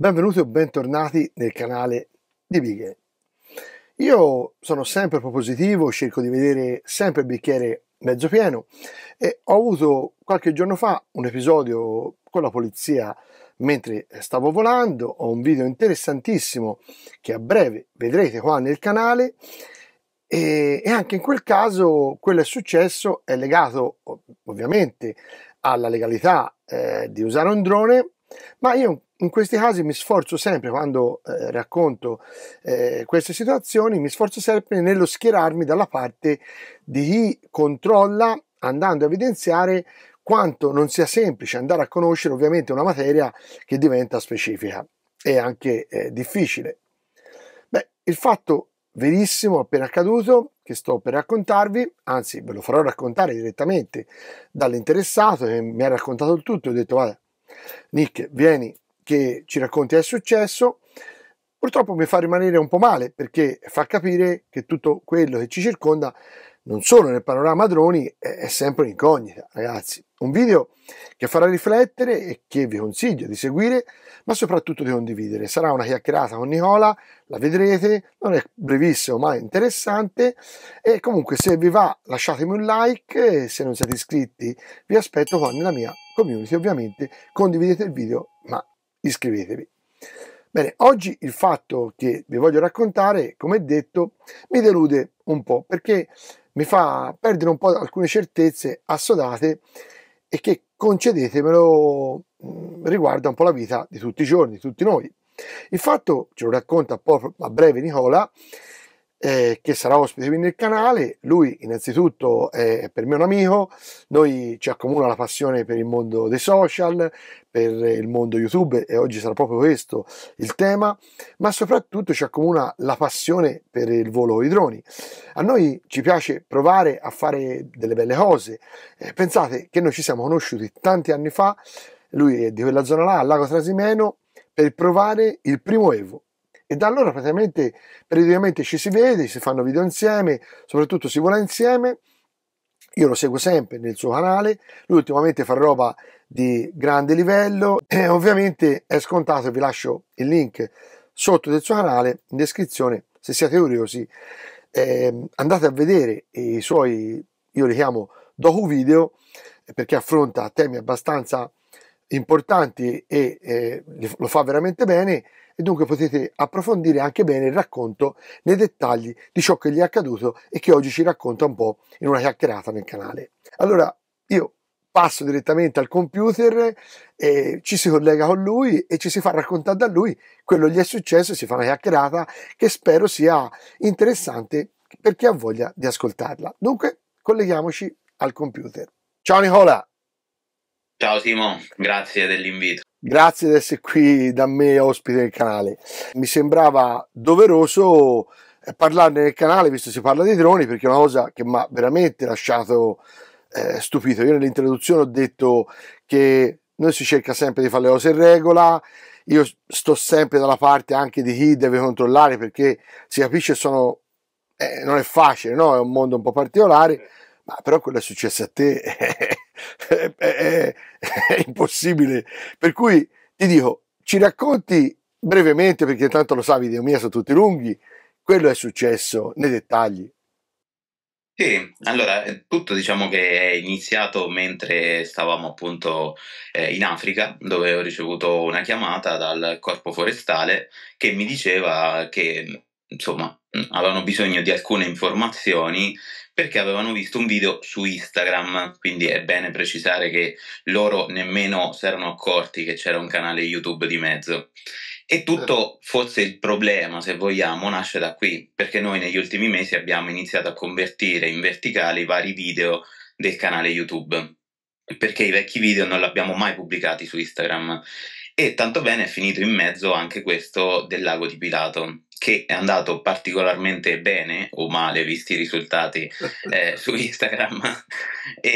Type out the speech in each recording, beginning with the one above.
Benvenuti o bentornati nel canale di Big Io sono sempre propositivo, cerco di vedere sempre il bicchiere mezzo pieno e ho avuto qualche giorno fa un episodio con la polizia mentre stavo volando, ho un video interessantissimo che a breve vedrete qua nel canale e, e anche in quel caso quello è successo è legato ovviamente alla legalità eh, di usare un drone ma io in questi casi mi sforzo sempre, quando eh, racconto eh, queste situazioni, mi sforzo sempre nello schierarmi dalla parte di chi controlla andando a evidenziare quanto non sia semplice andare a conoscere ovviamente una materia che diventa specifica e anche eh, difficile. Beh, il fatto verissimo appena accaduto che sto per raccontarvi, anzi ve lo farò raccontare direttamente dall'interessato che mi ha raccontato il tutto, ho detto vada, Nick, vieni che ci racconti è successo, purtroppo mi fa rimanere un po' male perché fa capire che tutto quello che ci circonda non solo nel panorama droni è, sempre un'incognita, ragazzi. Un video che farà riflettere e che vi consiglio di seguire, ma soprattutto di condividere. Sarà una chiacchierata con Nicola, la vedrete, non è brevissimo ma interessante e comunque se vi va lasciatemi un like se non siete iscritti vi aspetto qua nella mia community, ovviamente condividete il video, ma iscrivetevi. Bene, oggi il fatto che vi voglio raccontare, come detto, mi delude un po' perché mi fa perdere un po' alcune certezze assodate e che, concedetemelo, mm, riguarda un po' la vita di tutti i giorni, di tutti noi. Il fatto, ce lo racconta un a breve Nicola, eh, che sarà ospite qui nel canale. Lui innanzitutto è per me un amico, noi ci accomuna la passione per il mondo dei social, per il mondo YouTube e oggi sarà proprio questo il tema, ma soprattutto ci accomuna la passione per il volo con i droni. A noi ci piace provare a fare delle belle cose. Eh, pensate che noi ci siamo conosciuti tanti anni fa, lui è di quella zona là, al lago Trasimeno, per provare il primo Evo e da allora praticamente periodicamente ci si vede, si fanno video insieme, soprattutto si vola insieme. Io lo seguo sempre nel suo canale, lui ultimamente fa roba di grande livello e ovviamente è scontato, vi lascio il link sotto del suo canale in descrizione se siete curiosi. Eh, andate a vedere i suoi, io li chiamo docu video, perché affronta temi abbastanza importanti e eh, lo fa veramente bene e dunque potete approfondire anche bene il racconto nei dettagli di ciò che gli è accaduto e che oggi ci racconta un po' in una chiacchierata nel canale. Allora io passo direttamente al computer, ci si collega con lui e ci si fa raccontare da lui quello che gli è successo, si fa una chiacchierata che spero sia interessante per chi ha voglia di ascoltarla. Dunque colleghiamoci al computer. Ciao Nicola! Ciao Simo, grazie dell'invito. Grazie di essere qui da me ospite del canale. Mi sembrava doveroso eh, parlarne nel canale, visto si parla di droni, perché è una cosa che mi ha veramente lasciato eh, stupito. Io nell'introduzione ho detto che noi si cerca sempre di fare le cose in regola, io sto sempre dalla parte anche di chi deve controllare, perché si capisce sono... Eh, non è facile, no? È un mondo un po' particolare, ma però quello è successo a te è, è, è impossibile. Per cui ti dico, ci racconti brevemente, perché tanto lo sai, i video miei sono tutti lunghi, quello è successo nei dettagli. Sì, allora eh, tutto diciamo che è iniziato mentre stavamo appunto eh, in Africa dove ho ricevuto una chiamata dal corpo forestale che mi diceva che insomma, mm, avevano bisogno di alcune informazioni perché avevano visto un video su Instagram, quindi è bene precisare che loro nemmeno si erano accorti che c'era un canale YouTube di mezzo. E tutto, certo. forse il problema, se vogliamo, nasce da qui, perché noi negli ultimi mesi abbiamo iniziato a convertire in verticale i vari video del canale YouTube, perché i vecchi video non li abbiamo mai pubblicati su Instagram. E tanto bene è finito in mezzo anche questo del lago di Pilato, che è andato particolarmente bene o male, visti i risultati eh, su Instagram. e,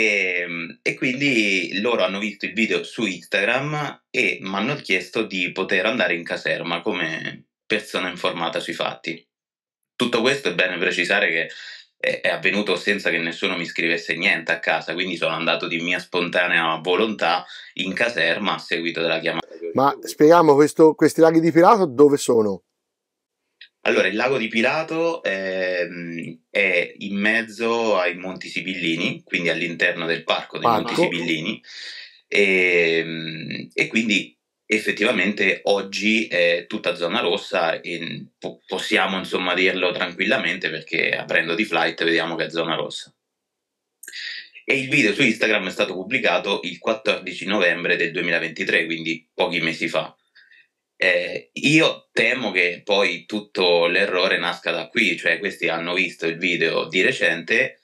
ehm, e, quindi loro hanno visto il video su Instagram e mi hanno chiesto di poter andare in caserma come persona informata sui fatti. Tutto questo è bene precisare che è, è avvenuto senza che nessuno mi scrivesse niente a casa, quindi sono andato di mia spontanea volontà in caserma a seguito della chiamata. Ma spieghiamo questo, questi laghi di Pilato dove sono? Allora, il lago di Pilato è, ehm, è in mezzo ai Monti Sibillini, quindi all'interno del parco dei Manco. Monti Sibillini, e, ehm, e, quindi effettivamente oggi è tutta zona rossa e po- possiamo insomma dirlo tranquillamente perché aprendo di flight vediamo che è zona rossa. E il video su Instagram è stato pubblicato il 14 novembre del 2023, quindi pochi mesi fa. Eh, io temo che poi tutto l'errore nasca da qui, cioè questi hanno visto il video di recente,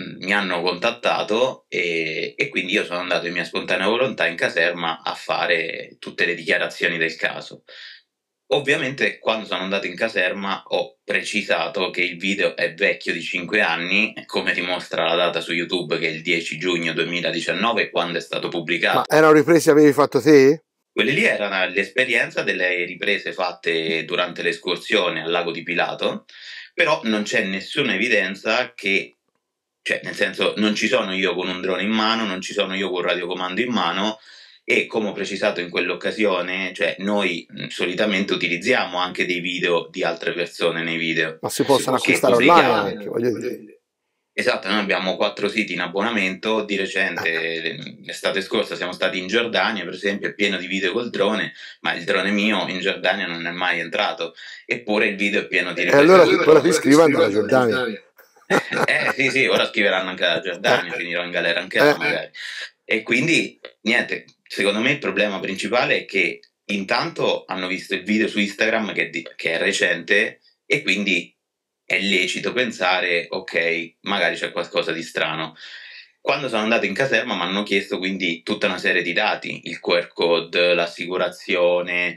mm, mi hanno contattato e, e quindi io sono andato in mia spontanea volontà in caserma a fare tutte le dichiarazioni del caso. Ovviamente quando sono andato in caserma ho precisato che il video è vecchio di 5 anni, come dimostra la data su YouTube che è il 10 giugno 2019 quando è stato pubblicato. Ma erano riprese avevi fatto te? Quelle lì erano l'esperienza delle riprese fatte durante l'escursione al lago di Pilato, però non c'è nessuna evidenza che, cioè nel senso non ci sono io con un drone in mano, non ci sono io con un radiocomando in mano e come ho precisato in quell'occasione, cioè noi solitamente utilizziamo anche dei video di altre persone nei video. Ma si possono acquistare online anche, voglio dire. Esatto, noi abbiamo quattro siti in abbonamento, di recente l'estate scorsa siamo stati in Giordania, per esempio, è pieno di video col drone, ma il drone mio in Giordania non è mai entrato, eppure il video è pieno di... E allora, allora scrivono dalla Giordania. eh sì sì, ora scriveranno anche alla Giordania, eh. finirò in galera anche là eh. magari. E quindi, niente, secondo me il problema principale è che intanto hanno visto il video su Instagram che, che è recente e quindi è lecito pensare, ok, magari c'è qualcosa di strano. Quando sono andato in caserma mi hanno chiesto quindi tutta una serie di dati, il QR code, l'assicurazione,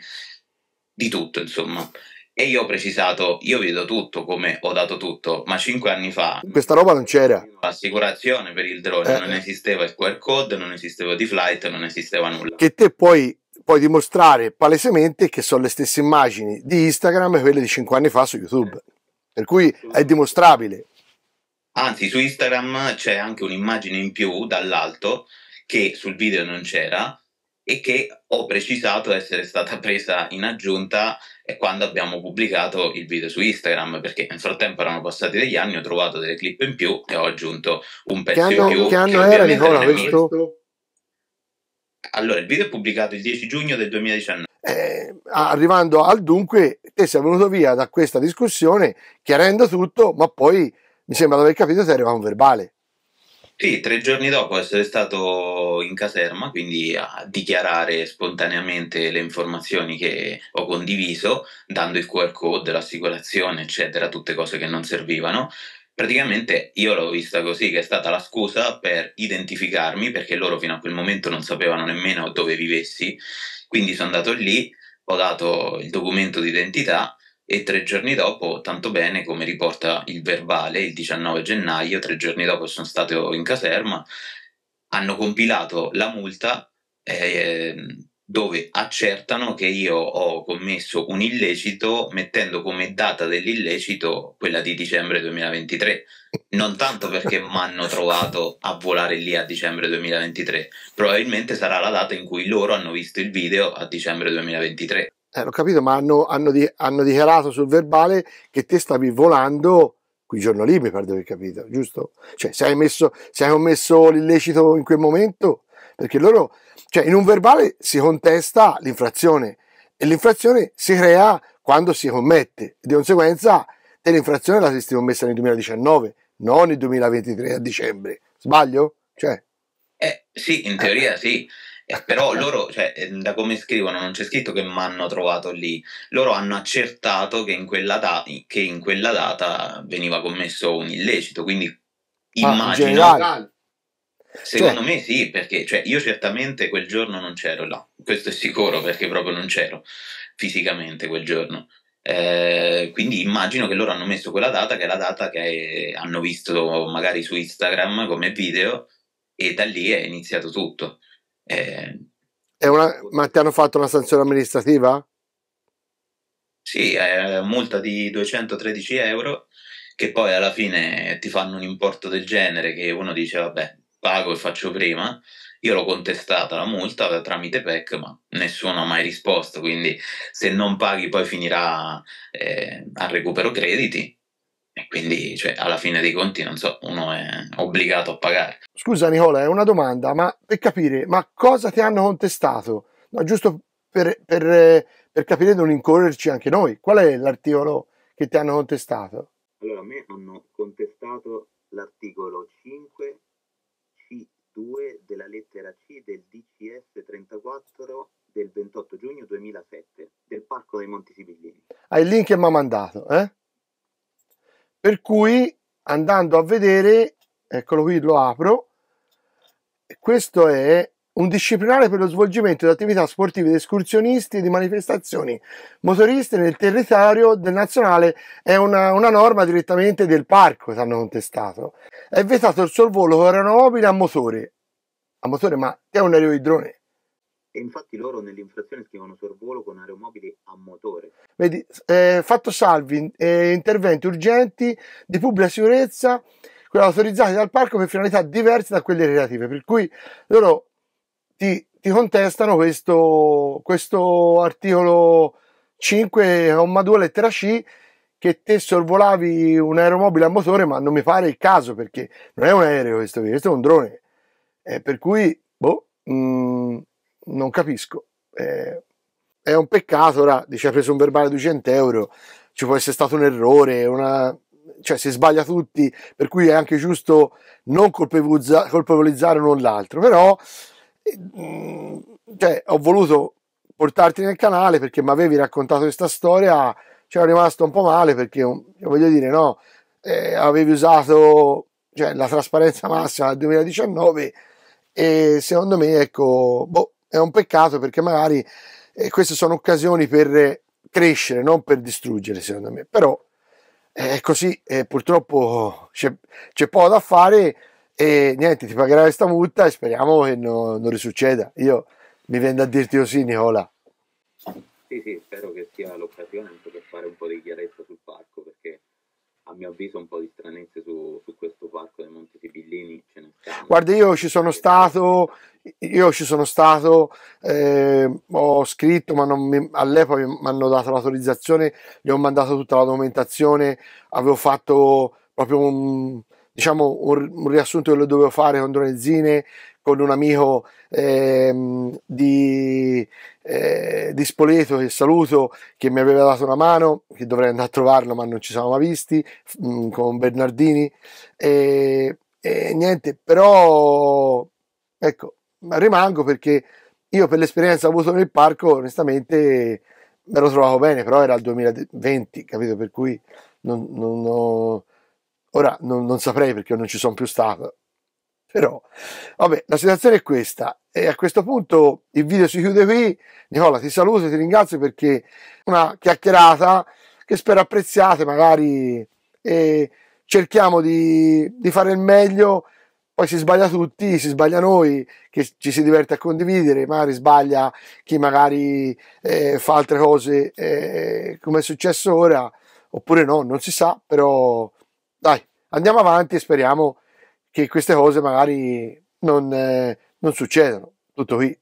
di tutto insomma. E io ho precisato, io vedo tutto come ho dato tutto, ma cinque anni fa... Questa roba non c'era. L'assicurazione per il drone, eh. non esisteva il QR code, non esisteva di flight, non esisteva nulla. Che te poi puoi dimostrare palesemente che sono le stesse immagini di Instagram e quelle di cinque anni fa su YouTube. Eh per cui è mm. dimostrabile. Anzi, su Instagram c'è anche un'immagine in più dall'alto che sul video non c'era e che ho precisato essere stata presa in aggiunta eh, quando abbiamo pubblicato il video su Instagram perché nel frattempo erano passati degli anni ho trovato delle clip in più e ho aggiunto un pezzo che anno, in più che anno che era Nicola questo? allora il video è pubblicato il 10 giugno del 2019 eh, arrivando al dunque, te sei venuto via da questa discussione chiarendo tutto, ma poi mi sembra di aver capito che arriva un verbale. Sì, tre giorni dopo essere stato in caserma, quindi a dichiarare spontaneamente le informazioni che ho condiviso, dando il QR code, l'assicurazione, eccetera, tutte cose che non servivano. Praticamente io l'ho vista così, che è stata la scusa per identificarmi, perché loro fino a quel momento non sapevano nemmeno dove vivessi quindi sono andato lì, ho dato il documento d'identità e tre giorni dopo, tanto bene come riporta il verbale, il 19 gennaio, tre giorni dopo sono stato in caserma, hanno compilato la multa. Eh, ehm, dove accertano che io ho commesso un illecito mettendo come data dell'illecito quella di dicembre 2023. Non tanto perché mi hanno trovato a volare lì a dicembre 2023, probabilmente sarà la data in cui loro hanno visto il video a dicembre 2023. Eh, ho capito, ma hanno, hanno, di, hanno dichiarato sul verbale che te stavi volando quel giorno lì, mi pare di aver capito, giusto? Cioè, se hai, messo, se hai commesso l'illecito in quel momento, perché loro, cioè in un verbale si contesta l'infrazione e l'infrazione si crea quando si commette, di conseguenza l'infrazione la si commessa nel 2019, non nel 2023 a dicembre, sbaglio? Cioè... Eh, sì, in teoria eh. sì. Eh, però loro, cioè, eh, da come scrivono, non c'è scritto che mi hanno trovato lì. Loro hanno accertato che in quella, da- che in quella data veniva commesso un illecito. Quindi ah, immagino. in generale. Secondo cioè, me sì, perché cioè, io certamente quel giorno non c'ero là, questo è sicuro perché proprio non c'ero fisicamente quel giorno. Eh, quindi immagino che loro hanno messo quella data che è la data che hanno visto magari su Instagram come video e da lì è iniziato tutto. Eh, una, ma ti hanno fatto una sanzione amministrativa? Sì, è multa di 213 euro che poi alla fine ti fanno un importo del genere che uno dice vabbè pago e faccio prima. Io l'ho contestata la multa tramite PEC, ma nessuno ha mai risposto, quindi se non paghi poi finirà eh, al recupero crediti. E quindi, cioè, alla fine dei conti, non so, uno è obbligato a pagare. Scusa Nicola, è una domanda, ma per capire, ma cosa ti hanno contestato? No, giusto per, per, per capire non incorrerci anche noi, qual è l'articolo che ti hanno contestato? Allora, a me hanno contestato l'articolo 5 2 della lettera C del DCS 34 del 28 giugno 2007 del Parco dei Monti Sibillini. Ah, il link che mi ha mandato, eh? Per cui andando a vedere, eccolo qui, lo apro. Questo è un disciplinare per lo svolgimento di attività sportive di escursionisti e di manifestazioni motoriste nel territorio del nazionale è una, una norma direttamente del parco, hanno contestato. È vietato il sorvolo con aeromobile a motore. A motore, ma è un aerodrone E infatti loro nell'infrazione scrivono sorvolo con aeromobili a motore. Vedi, eh, fatto salvi eh, interventi urgenti di pubblica sicurezza quelli autorizzati dal parco per finalità diverse da quelle relative, per cui loro ti, ti contestano questo, questo articolo 2, lettera C che te sorvolavi un aeromobile a motore, ma non mi pare il caso perché non è un aereo questo, questo è un drone. Eh, per cui, boh, mh, mm, non capisco. Eh, è un peccato, ora dice ha preso un verbale 200 euro, ci può essere stato un errore, una... cioè si sbaglia tutti, per cui è anche giusto non colpevolizzare, colpevolizzare l'un l'altro, però Mm, cioè, ho voluto portarti nel canale perché mi avevi raccontato questa storia, ci ero rimasto un po' male perché, voglio dire, no, eh, avevi usato cioè, la trasparenza massima nel 2019 e secondo me, ecco, boh, è un peccato perché magari eh, queste sono occasioni per crescere, non per distruggere, secondo me. Però eh, è eh, così, purtroppo c'è, c'è poco da fare e niente, ti pagherà questa multa e speriamo che no, non risucceda. Io mi vendo a dirti così, Nicola. Sì, sì, spero che sia l'occasione anche per fare un po' di chiarezza sul parco, perché a mio avviso un po' di stranezze su, su questo parco dei Monti Sibillini ce ne stanno. Guarda, io ci sono eh, stato, eh, io ci sono stato, eh, ho scritto, ma mi, all'epoca mi hanno dato l'autorizzazione, gli ho mandato tutta la documentazione, avevo fatto proprio un diciamo un, un riassunto che lo dovevo fare con Donezzine, con un amico ehm, di, eh, di, Spoleto che saluto, che mi aveva dato una mano, che dovrei andare a trovarlo ma non ci siamo mai visti, mh, mm, con Bernardini. E, e niente, però ecco, rimango perché io per l'esperienza avuto nel parco, onestamente me lo trovavo bene, però era il 2020, capito? Per cui non, non, ho, Ora non, non saprei perché non ci sono più stato, però vabbè la situazione è questa e a questo punto il video si chiude qui Nicola ti saluto e ti ringrazio perché una chiacchierata che spero apprezziate magari e cerchiamo di, di fare il meglio poi si sbaglia tutti, si sbaglia noi che ci si diverte a condividere, magari sbaglia chi magari eh, fa altre cose eh, come è successo ora, oppure no, non si sa, però dai, andiamo avanti e speriamo che queste cose magari non, eh, non succedano. Tutto qui.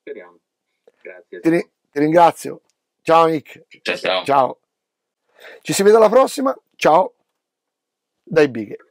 Speriamo. Grazie. Ti, ti ringrazio. Ciao Nick. Ciao, ciao. ciao. Ci si vede alla prossima. Ciao. Dai bighe.